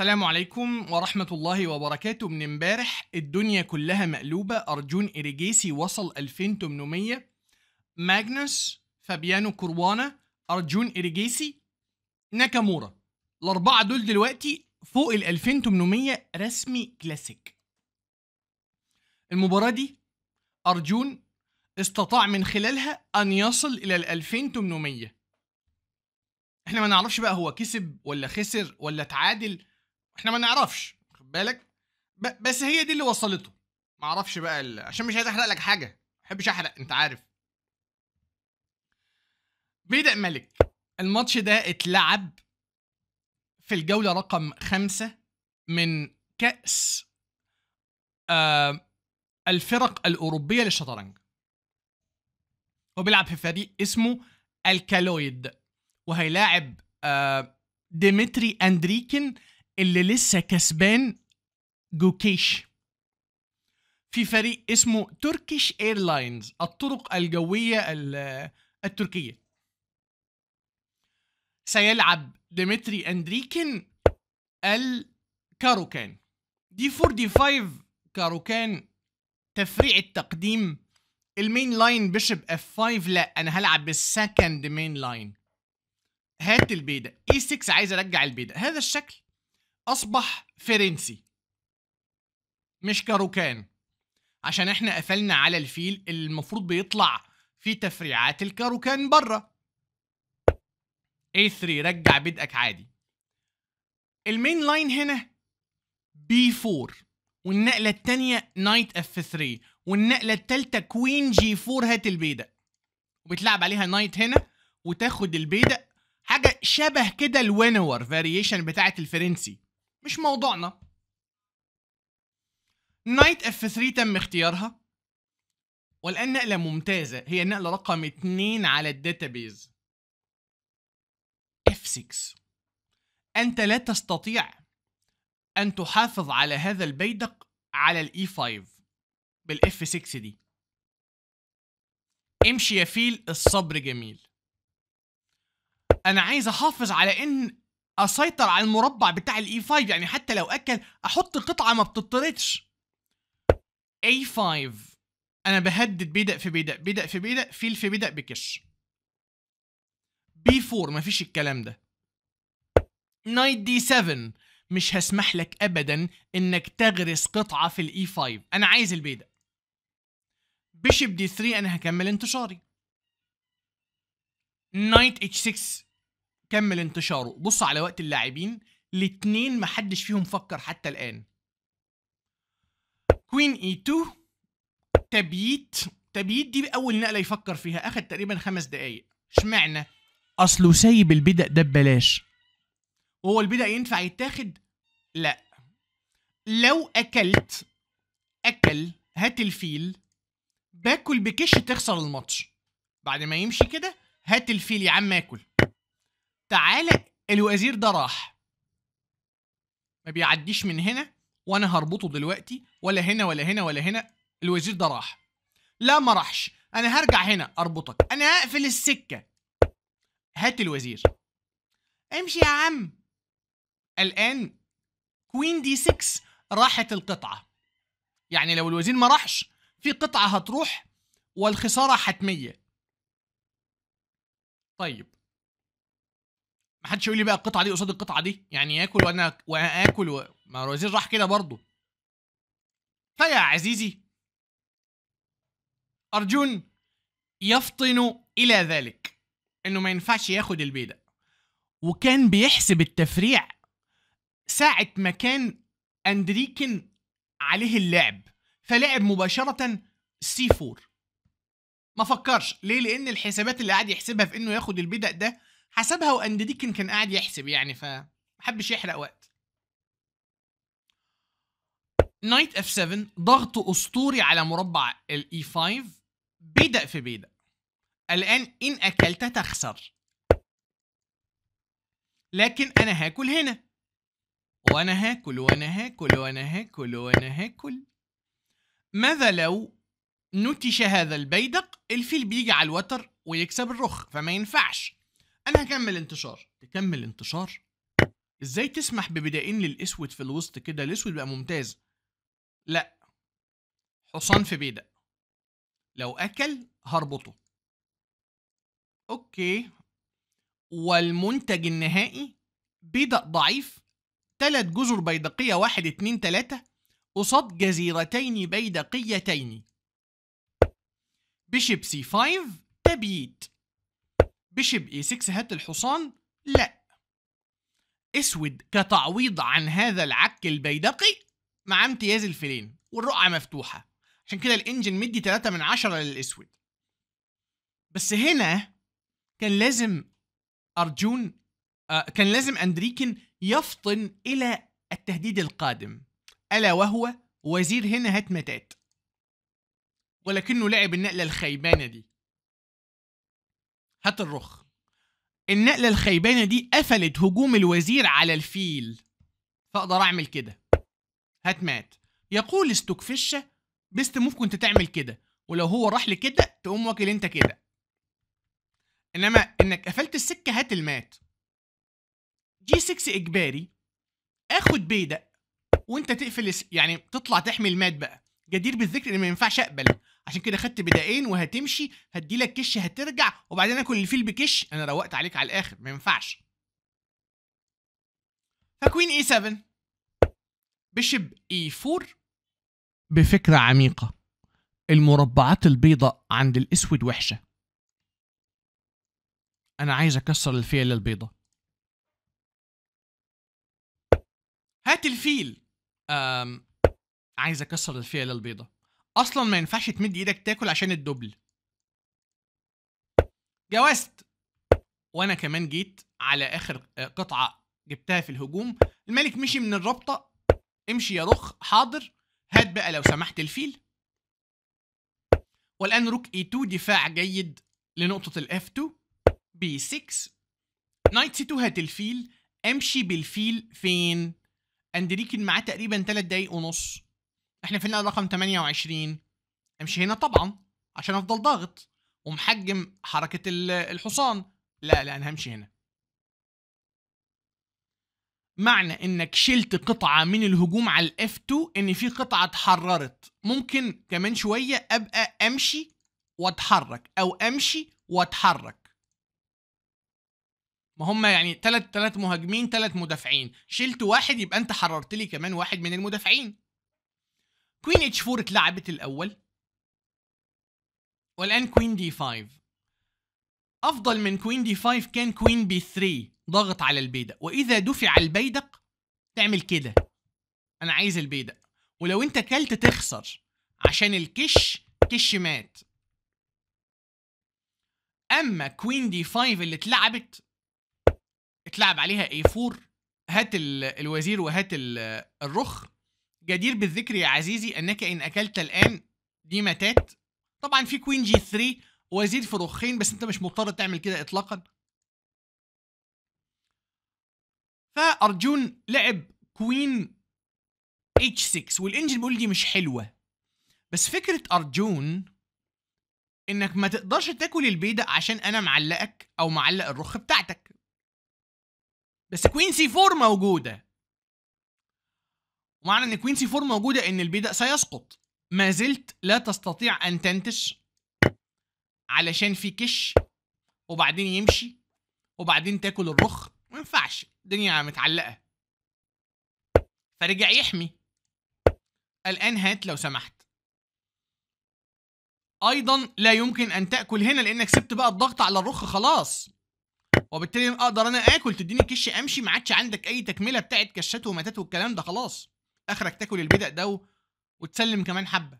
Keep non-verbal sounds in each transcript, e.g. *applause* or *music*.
السلام عليكم ورحمة الله وبركاته من امبارح الدنيا كلها مقلوبة أرجون إريجيسي وصل 2800 ماجنس فابيانو كروانا أرجون إريجيسي ناكامورا الأربعة دول دلوقتي فوق ال 2800 رسمي كلاسيك المباراة دي أرجون استطاع من خلالها أن يصل إلى ال 2800 احنا ما نعرفش بقى هو كسب ولا خسر ولا تعادل احنا ما نعرفش خد بالك بس هي دي اللي وصلته ما اعرفش بقى ال... عشان مش عايز احرق لك حاجه ما بحبش احرق انت عارف بيدا ملك الماتش ده اتلعب في الجولة رقم خمسة من كأس آه الفرق الأوروبية للشطرنج هو بيلعب في فريق اسمه الكالويد وهيلاعب آه ديمتري أندريكن اللي لسه كسبان جوكيش في فريق اسمه تركيش ايرلاينز الطرق الجوية التركية سيلعب ديمتري اندريكن الكاروكان دي 45 كاروكان تفريع التقديم المين لاين بيشب اف 5 لا انا هلعب بالسكند مين لاين هات البيدا اي 6 عايز ارجع البيدا هذا الشكل أصبح فرنسي مش كاروكان عشان احنا قفلنا على الفيل اللي المفروض بيطلع في تفريعات الكاروكان بره A3 رجع بدقك عادي المين لاين هنا B4 والنقلة التانية نايت F3 والنقلة التالتة كوين G4 هات البيدق وبتلعب عليها نايت هنا وتاخد البيدق حاجة شبه كده الوينور فاريشن بتاعت الفرنسي مش موضوعنا نايت اف 3 تم اختيارها والان نقله ممتازه هي النقله رقم 2 على الداتابيز اف 6 انت لا تستطيع ان تحافظ على هذا البيدق على الاي 5 بالاف 6 دي امشي يا فيل الصبر جميل انا عايز احافظ على ان اسيطر على المربع بتاع الاي 5 e يعني حتى لو اكل احط قطعه ما بتطردش اي 5 انا بهدد بيدق في بيدق بيدق في بيدق فيل في بيدق بكش بي 4 مفيش الكلام ده نايت دي 7 مش هسمح لك ابدا انك تغرس قطعه في الاي 5 e انا عايز البيدق بيشب دي 3 انا هكمل انتشاري نايت اتش 6 كمل انتشاره بص على وقت اللاعبين الاتنين محدش فيهم فكر حتى الآن كوين اي 2 تبييت تبييت دي أول نقلة يفكر فيها أخد تقريبا خمس دقايق اشمعنى؟ أصله سايب البدأ ده ببلاش وهو البدأ ينفع يتاخد؟ لا لو أكلت أكل هات الفيل باكل بكش تخسر الماتش بعد ما يمشي كده هات الفيل يا عم اكل تعالى الوزير ده راح ما بيعديش من هنا وانا هربطه دلوقتي ولا هنا ولا هنا ولا هنا الوزير ده راح لا ما راحش انا هرجع هنا اربطك انا هقفل السكه هات الوزير امشي يا عم الان كوين دي 6 راحت القطعه يعني لو الوزير ما راحش في قطعه هتروح والخساره حتميه طيب محدش يقول لي بقى القطعه دي قصاد القطعه دي يعني ياكل وانا وانا و... ما الوزير راح كده برضه فيا عزيزي ارجون يفطن الى ذلك انه ما ينفعش ياخد البيدق وكان بيحسب التفريع ساعة ما كان أندريكن عليه اللعب فلعب مباشرة سي 4 ما فكرش ليه لأن الحسابات اللي قاعد يحسبها في إنه ياخد البدأ ده حسبها وأند ديكن كان قاعد يحسب يعني فمحبش يحرق وقت نايت اف 7 ضغط اسطوري على مربع الاي 5 e بيدق في بيدق الان ان اكلت تخسر لكن انا هاكل هنا وانا هاكل وانا هاكل وانا هاكل وانا هاكل ماذا لو نتش هذا البيدق الفيل بيجي على الوتر ويكسب الرخ فما ينفعش انا هكمل انتشار تكمل انتشار ازاي تسمح ببدائين للاسود في الوسط كده الاسود بقى ممتاز لا حصان في بيدق لو اكل هربطه اوكي والمنتج النهائي بيدق ضعيف ثلاث جزر بيدقيه واحد اتنين تلاته قصاد جزيرتين بيدقيتين بشيبسي 5 تبييت بيشب اي 6 هات الحصان لا اسود كتعويض عن هذا العك البيدقي مع امتياز الفيلين والرقعة مفتوحة عشان كده الانجن مدي 3 من 10 للاسود بس هنا كان لازم ارجون آه كان لازم اندريكن يفطن الى التهديد القادم الا وهو وزير هنا هات متات ولكنه لعب النقله الخيبانه دي هات الرخ النقلة الخيبانة دي قفلت هجوم الوزير على الفيل فأقدر أعمل كده هات مات يقول استوكفشة بست موف كنت تعمل كده ولو هو راح لكده تقوم واكل انت كده انما انك قفلت السكة هات المات جي 6 اجباري اخد بيدق وانت تقفل يعني تطلع تحمي المات بقى جدير بالذكر ان ما ينفعش اقبل عشان كده خدت بدائين وهتمشي هدي لك كش هترجع وبعدين اكل الفيل بكش انا روقت عليك على الاخر ما ينفعش فكوين اي 7 بشب اي e 4 بفكرة عميقة المربعات البيضاء عند الاسود وحشة انا عايز اكسر الفيلة البيضاء هات الفيل أم عايز اكسر الفيلة البيضاء اصلا ما ينفعش تمد ايدك تاكل عشان الدبل جوزت وانا كمان جيت على اخر آه، قطعه جبتها في الهجوم الملك مشي من الرابطه امشي يا رخ حاضر هات بقى لو سمحت الفيل والان روك اي 2 دفاع جيد لنقطه الاف 2 بي 6 نايت سي 2 هات الفيل امشي بالفيل فين اندريكن معاه تقريبا 3 دقايق ونص احنا فينا رقم 28 امشي هنا طبعا عشان افضل ضاغط ومحجم حركة الحصان لا لا انا همشي هنا معنى انك شلت قطعة من الهجوم على الاف 2 ان في قطعة اتحررت ممكن كمان شوية ابقى امشي واتحرك او امشي واتحرك ما هم يعني تلت تلت مهاجمين تلت مدافعين شلت واحد يبقى انت حررت لي كمان واحد من المدافعين كوين اتش 4 اتلعبت الاول والان كوين دي 5 افضل من كوين دي 5 كان كوين بي 3 ضغط على البيدق واذا دفع البيدق تعمل كده انا عايز البيدق ولو انت كلت تخسر عشان الكش كش مات اما كوين دي 5 اللي اتلعبت اتلعب عليها اي 4 هات الوزير وهات الرخ جدير بالذكر يا عزيزي أنك إن أكلت الآن دي متات طبعا في كوين جي 3 وزير فروخين بس أنت مش مضطر تعمل كده إطلاقا فأرجون لعب كوين اتش 6 والانجن بيقول دي مش حلوة بس فكرة أرجون انك ما تقدرش تاكل البيضة عشان انا معلقك او معلق الرخ بتاعتك بس كوين سي 4 موجودة معنى ان كوين سي 4 موجوده ان البيدا سيسقط ما زلت لا تستطيع ان تنتش علشان في كش وبعدين يمشي وبعدين تاكل الرخ ما ينفعش الدنيا متعلقه فرجع يحمي الان هات لو سمحت ايضا لا يمكن ان تاكل هنا لانك سبت بقى الضغط على الرخ خلاص وبالتالي اقدر انا اكل تديني كش امشي ما عادش عندك اي تكمله بتاعت كشات وماتات والكلام ده خلاص اخرك تاكل البدع ده وتسلم كمان حبه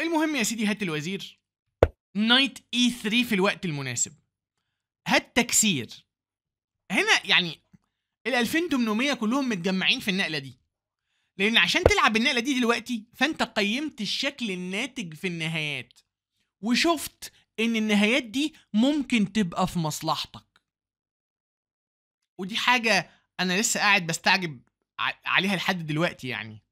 المهم يا سيدي هات الوزير نايت اي 3 في الوقت المناسب هات تكسير هنا يعني ال 2800 كلهم متجمعين في النقله دي لان عشان تلعب النقله دي دلوقتي فانت قيمت الشكل الناتج في النهايات وشفت ان النهايات دي ممكن تبقى في مصلحتك ودي حاجه انا لسه قاعد بستعجب عليها لحد دلوقتي يعني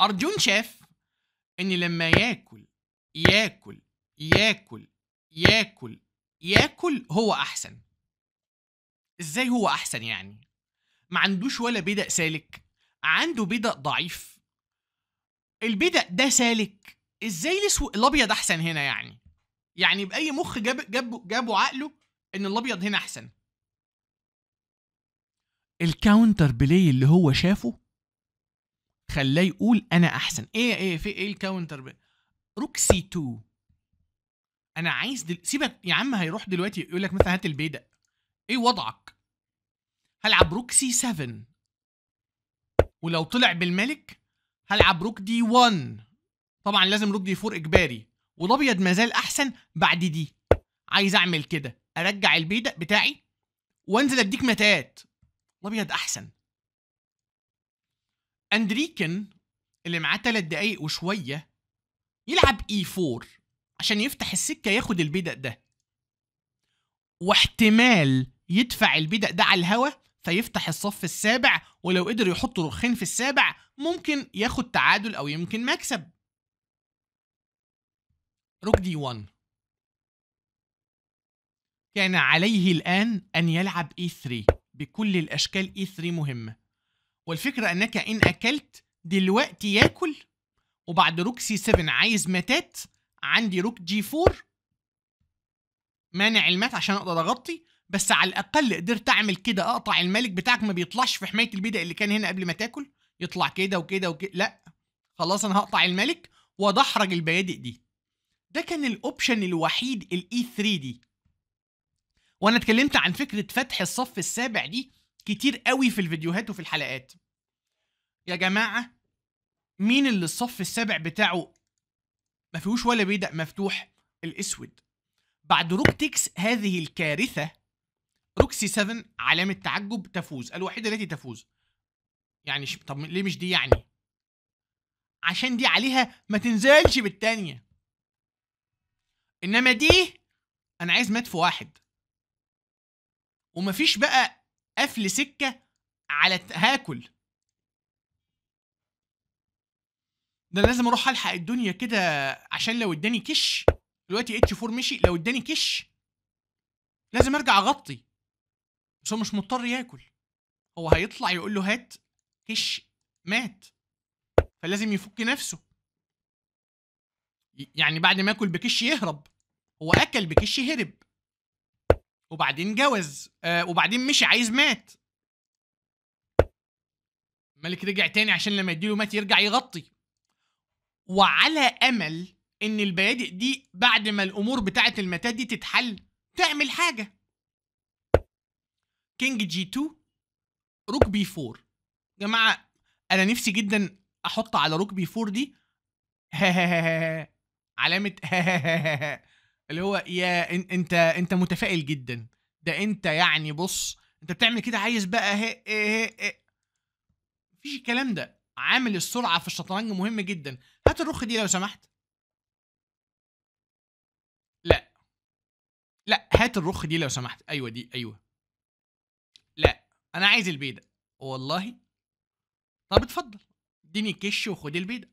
ارجون شاف ان لما ياكل ياكل ياكل ياكل ياكل هو احسن ازاي هو احسن يعني ما عندوش ولا بدأ سالك عنده بدأ ضعيف البدأ ده سالك ازاي الابيض احسن هنا يعني يعني باي مخ جاب جاب جابوا عقله ان الابيض هنا احسن الكاونتر بلاي اللي هو شافه خلاه يقول انا احسن ايه ايه في ايه الكاونتر بلاي روكسي 2 انا عايز دل... سيبك يا عم هيروح دلوقتي يقول لك مثلا هات البيدق ايه وضعك هلعب روكسي 7 ولو طلع بالملك هلعب روك دي 1 طبعا لازم روك دي 4 اجباري والابيض مازال احسن بعد دي عايز اعمل كده ارجع البيدق بتاعي وانزل اديك متات الابيض احسن اندريكن اللي معاه 3 دقايق وشويه يلعب اي e 4 عشان يفتح السكه ياخد البدق ده واحتمال يدفع البدق ده على الهوا فيفتح الصف السابع ولو قدر يحط رخين في السابع ممكن ياخد تعادل او يمكن مكسب روك دي 1 كان عليه الآن أن يلعب اي e 3 بكل الأشكال إيه E3 مهمة والفكرة أنك إن أكلت دلوقتي ياكل وبعد روك سي 7 عايز ماتات عندي روك g 4 مانع المات عشان أقدر أغطي بس على الأقل قدرت أعمل كده أقطع الملك بتاعك ما بيطلعش في حماية البيدق اللي كان هنا قبل ما تاكل يطلع كده وكده وكده لا خلاص أنا هقطع الملك وأدحرج البيادق دي ده كان الأوبشن الوحيد الإي 3 e دي وانا اتكلمت عن فكره فتح الصف السابع دي كتير قوي في الفيديوهات وفي الحلقات يا جماعه مين اللي الصف السابع بتاعه ما فيهوش ولا بيدق مفتوح الاسود بعد روك هذه الكارثه روكسي 7 علامه تعجب تفوز الوحيده التي تفوز يعني ش... طب ليه مش دي يعني عشان دي عليها ما تنزلش بالتانيه انما دي انا عايز مات في واحد ومفيش بقى قفل سكه على هاكل ده انا لازم اروح الحق الدنيا كده عشان لو اداني كش دلوقتي اتش 4 مشي لو اداني كش لازم ارجع اغطي بس هو مش مضطر ياكل هو هيطلع يقول له هات كش مات فلازم يفك نفسه يعني بعد ما ياكل بكش يهرب هو اكل بكش هرب وبعدين جوز آه وبعدين مشي عايز مات الملك رجع تاني عشان لما يديله مات يرجع يغطي وعلى امل ان البيادق دي بعد ما الامور بتاعه المتاه دي تتحل تعمل حاجه كينج جي 2 روك بي 4 جماعه انا نفسي جدا احط على روك بي 4 دي *laughs* علامه *laughs* اللي هو يا انت انت متفائل جدا ده انت يعني بص انت بتعمل كده عايز بقى هي إيه، هي إيه، إيه. هي مفيش الكلام ده عامل السرعه في الشطرنج مهم جدا هات الرخ دي لو سمحت لا لا هات الرخ دي لو سمحت ايوه دي ايوه لا انا عايز البيضه والله طب اتفضل اديني كش وخد البيضه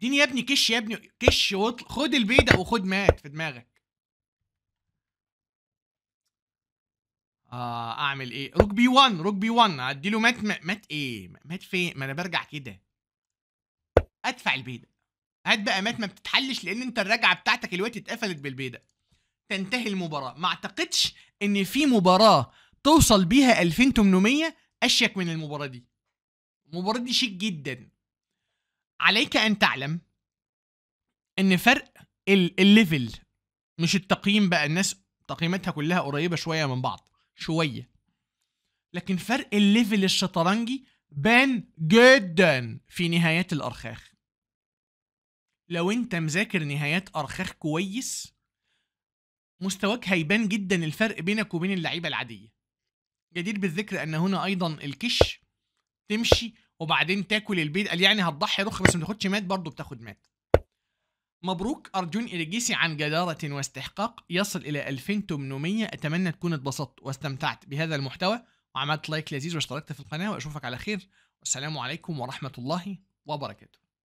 اديني يا ابني كش يا ابني كش وطل... خد البيدق وخد مات في دماغك اه اعمل ايه روك بي 1 روك بي 1 اديله مات مات ايه مات فين ما انا برجع كده ادفع البيدق هات بقى مات ما بتتحلش لان انت الرجعه بتاعتك الوقت اتقفلت بالبيدق تنتهي المباراه ما اعتقدش ان في مباراه توصل بيها 2800 اشيك من المباراه دي المباراه دي شيك جدا عليك ان تعلم ان فرق الليفل مش التقييم بقى الناس تقييماتها كلها قريبه شويه من بعض شويه لكن فرق الليفل الشطرنجي بان جدا في نهايات الارخاخ لو انت مذاكر نهايات ارخاخ كويس مستواك هيبان جدا الفرق بينك وبين اللعيبه العاديه جدير بالذكر ان هنا ايضا الكش تمشي وبعدين تاكل البيض قال يعني هتضحي رخ بس ما تاخدش مات برضه بتاخد مات مبروك أرجون اريجيسي عن جدارة واستحقاق يصل إلى 2800 أتمنى تكون اتبسطت واستمتعت بهذا المحتوى وعملت لايك لذيذ واشتركت في القناة وأشوفك على خير والسلام عليكم ورحمة الله وبركاته